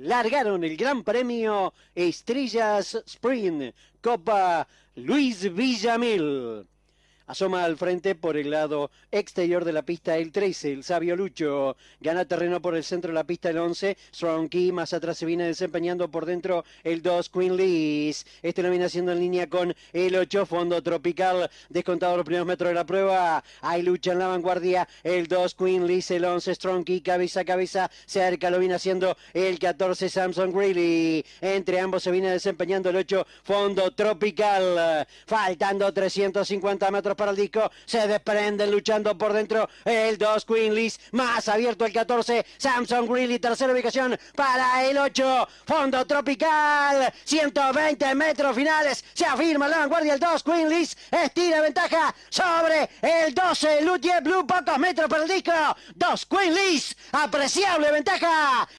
largaron el Gran Premio Estrellas Spring, Copa Luis Villamil. Asoma al frente por el lado exterior de la pista el 13, el sabio Lucho. Gana terreno por el centro de la pista el 11, Strong Más atrás se viene desempeñando por dentro el 2, Queen Lees. Este lo viene haciendo en línea con el 8, Fondo Tropical. Descontado los primeros metros de la prueba. Hay lucha en la vanguardia. El 2, Queen Lees. El 11, Strong Cabeza a cabeza. Cerca lo viene haciendo el 14, Samson Greeley. Entre ambos se viene desempeñando el 8, Fondo Tropical. Faltando 350 metros para el disco. Se desprende luchando por dentro el 2 Queenlis. Más abierto el 14. Samson Greeley. Tercera ubicación para el 8. Fondo tropical. 120 metros finales. Se afirma la vanguardia el 2 Queenlis. Estira ventaja sobre el 12. Lutie Blue. Pocos metros para el disco. 2 Queenlis. Apreciable ventaja.